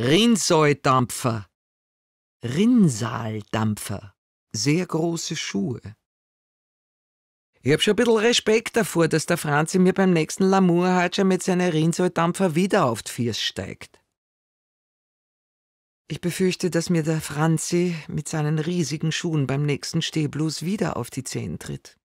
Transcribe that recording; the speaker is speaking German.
Rinsaldampfer. Rinsaldampfer. Sehr große Schuhe. Ich hab schon ein bisschen Respekt davor, dass der Franzi mir beim nächsten Lamour heute schon mit seinen Rinsaldampfer wieder auf die Fiers steigt. Ich befürchte, dass mir der Franzi mit seinen riesigen Schuhen beim nächsten Stehblus wieder auf die Zehen tritt.